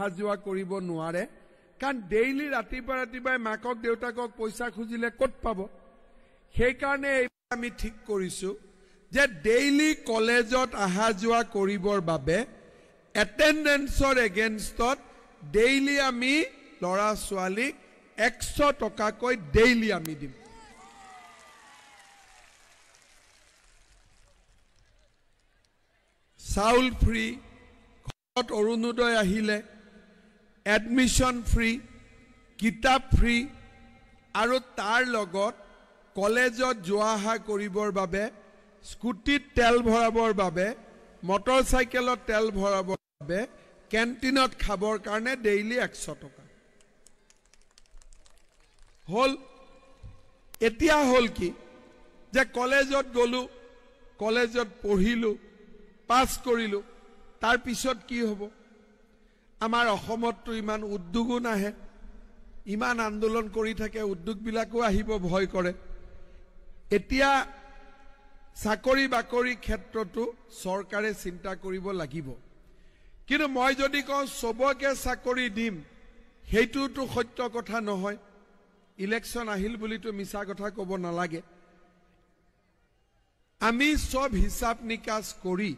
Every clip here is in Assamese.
অহা যোৱা কৰিব নোৱাৰে কাৰণ ডেইলি ৰাতিপুৱা ৰাতিপুৱাই মাকক দেউতাকক পইচা খুজিলে ক'ত পাব সেইকাৰণে এইবাৰ আমি ঠিক কৰিছোঁ যে ডেইলি কলেজত অহা যোৱা কৰিবৰ বাবে এটেণ্ডেঞ্চৰ এগেইনষ্টত ডেইলি আমি ল'ৰা ছোৱালীক একশ টকাকৈ ডেইলি আমি দিম চাউল ফ্ৰী ঘৰত অৰুণোদয় আহিলে এডমিশ্যন ফ্ৰী কিতাপ ফ্ৰী আৰু তাৰ লগত কলেজত যোৱা অহা কৰিবৰ বাবে স্কুটিত তেল ভৰাবৰ বাবে মটৰচাইকেলত তেল ভৰাবৰ বাবে কেণ্টিনত খাবৰ কাৰণে ডেইলি একশ টকা হ'ল এতিয়া হ'ল কি যে কলেজত গ'লোঁ কলেজত পঢ়িলোঁ পাছ কৰিলোঁ তাৰপিছত কি হ'ব আমাৰ অসমততো ইমান উদ্যোগো নাহে ইমান আন্দোলন কৰি থাকে উদ্যোগবিলাকো আহিব ভয় কৰে এতিয়া চাকৰি বাকৰি ক্ষেত্ৰতো চৰকাৰে চিন্তা কৰিব লাগিব কিন্তু মই যদি কওঁ চবকে চাকৰি দিম সেইটোতো সত্য কথা নহয় ইলেকশ্যন আহিল বুলিতো মিছা কথা ক'ব নালাগে আমি চব হিচাপ নিকাচ কৰি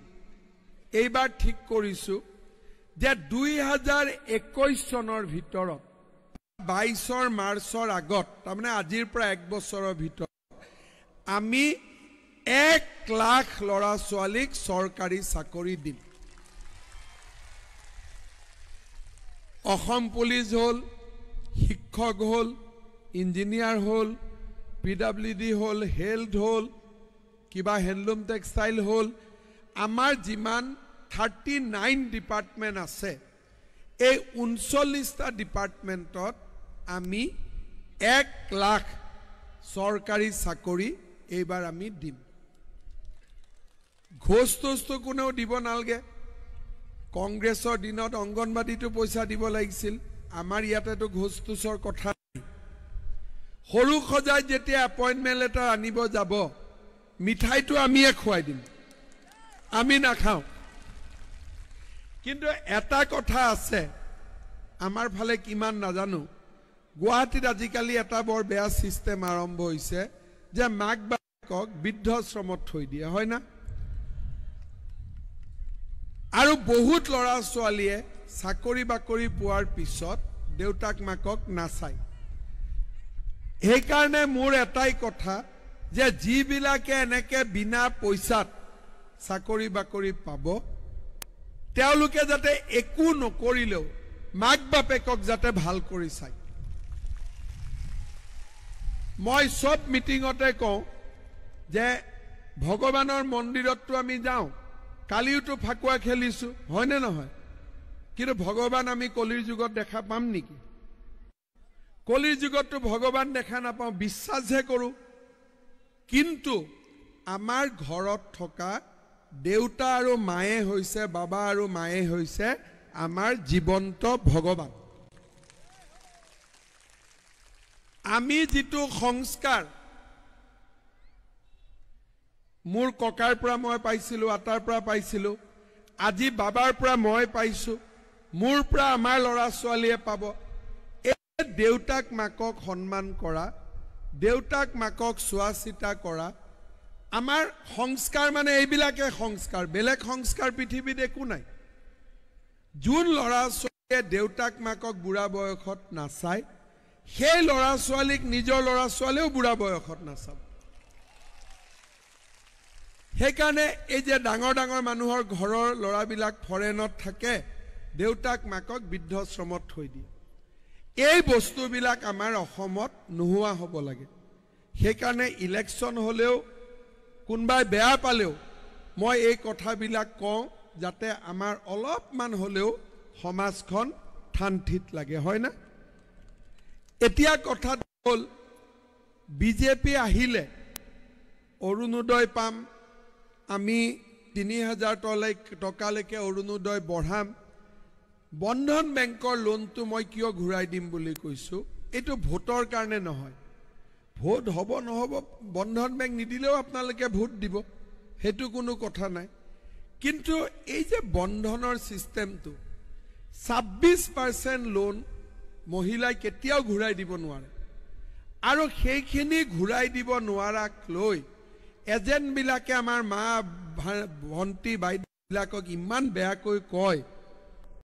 এইবাৰ ঠিক কৰিছোঁ যে দুই হাজাৰ একৈশ চনৰ ভিতৰত বাইছৰ মাৰ্চৰ আগত তাৰমানে আজিৰ পৰা এক বছৰৰ ভিতৰত আমি এক লাখ ল'ৰা ছোৱালীক চৰকাৰী চাকৰি দিম অসম পুলিচ হ'ল শিক্ষক হ'ল ইঞ্জিনিয়াৰ হ'ল পি ডাব্লিউ ডি হ'ল হেল্থ হ'ল কিবা হেণ্ডলুম টেক্সটাইল হ'ল আমাৰ যিমান থাৰ্টি নাইন ডিপাৰ্টমেণ্ট আছে এই ঊনচল্লিছটা ডিপাৰ্টমেণ্টত আমি এক লাখ চৰকাৰী চাকৰি এইবাৰ আমি দিম ঘোষ টোষটো কোনেও দিব নালাগে কংগ্ৰেছৰ দিনত অংগনবাদীটো পইচা দিব লাগিছিল আমাৰ ইয়াতেতো ঘোষ টোচৰ কথা নাই সৰু সজাই যেতিয়া এপইণ্টমেণ্ট লেটাৰ আনিব যাব মিঠাইটো আমিয়ে খুৱাই দিম আমি নাখাওঁ কিন্তু এটা কথা আছে আমাৰ ফালে কিমান নাজানো গুৱাহাটীত আজিকালি এটা বৰ বেয়া ছিষ্টেম আৰম্ভ হৈছে যে মাক বাপেকক বৃদ্ধাশ্ৰমত থৈ দিয়ে হয় হয়না আৰু বহুত ল'ৰা ছোৱালীয়ে চাকৰি বাকৰি পোৱাৰ পিছত দেউতাক মাকক নাচায় সেইকাৰণে মোৰ এটাই কথা যে যিবিলাকে এনেকৈ বিনা পইচাত চাকৰি বাকৰি পাব তেওঁলোকে যাতে একো নকৰিলেও মাক বাপেকক যাতে ভাল কৰি চায় মই চব মিটিঙতে কওঁ যে ভগৱানৰ মন্দিৰতটো আমি যাওঁ কালিওতো ফাকুৱা খেলিছোঁ হয়নে নহয় কিন্তু ভগৱান আমি কলিৰ যুগত দেখা পাম নেকি কলিৰ যুগততো ভগৱান দেখা নাপাওঁ বিশ্বাসহে কৰোঁ কিন্তু আমাৰ ঘৰত থকা দেউতা আৰু মায়ে হৈছে বাবা আৰু মায়ে হৈছে আমাৰ জীৱন্ত ভগৱান আমি যিটো সংস্কাৰ মোৰ ককাৰ পৰা মই পাইছিলোঁ আটাৰ পৰা পাইছিলোঁ আজি বাবাৰ পৰা মই পাইছোঁ মোৰ পৰা আমাৰ ল'ৰা ছোৱালীয়ে পাব এই দেউতাক মাকক সন্মান কৰা দেউতাক মাকক চোৱা চিতা কৰা আমাৰ সংস্কাৰ মানে এইবিলাকে সংস্কাৰ বেলেগ সংস্কাৰ পৃথিৱীত একো নাই যোন ল'ৰা ছোৱালীয়ে দেউতাক মাকক বুঢ়া বয়সত নাচায় সেই ল'ৰা ছোৱালীক নিজৰ ল'ৰা ছোৱালীয়েও বুঢ়া বয়সত নাচাব সেইকাৰণে এই যে ডাঙৰ ডাঙৰ মানুহৰ ঘৰৰ ল'ৰাবিলাক ফৰেনত থাকে দেউতাক মাকক বৃদ্ধশ্ৰমত থৈ দিয়ে এই বস্তুবিলাক আমাৰ অসমত নোহোৱা হ'ব লাগে সেইকাৰণে ইলেকশ্যন হ'লেও কোনোবাই বেয়া পালেও মই এই কথাবিলাক কওঁ যাতে আমাৰ অলপমান হ'লেও সমাজখন থানঠিত লাগে হয়নে এতিয়া কথাটো হ'ল বিজেপি আহিলে অৰুণোদয় পাম আমি তিনি হাজাৰ তলৈ টকালৈকে অৰুণোদয় বঢ়াম বন্ধন বেংকৰ লোনটো মই কিয় ঘূৰাই দিম বুলি কৈছোঁ এইটো ভোটৰ কাৰণে নহয় ভোট হ'ব নহ'ব বন্ধন বেংক নিদিলেও আপোনালোকে ভোট দিব সেইটো কোনো কথা নাই কিন্তু এই যে বন্ধনৰ ছিষ্টেমটো ছাব্বিছ পাৰ্চেণ্ট লোন মহিলাই কেতিয়াও ঘূৰাই দিব নোৱাৰে আৰু সেইখিনি ঘূৰাই দিব নোৱাৰাক লৈ এজেণ্টবিলাকে আমাৰ মা ভণ্টি বাইদেউবিলাকক ইমান বেয়াকৈ কয়